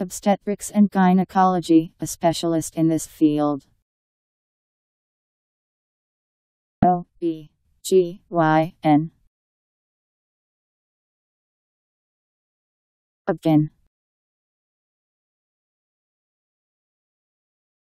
Obstetrics and gynecology, a specialist in this field. O B G Y N. obgyn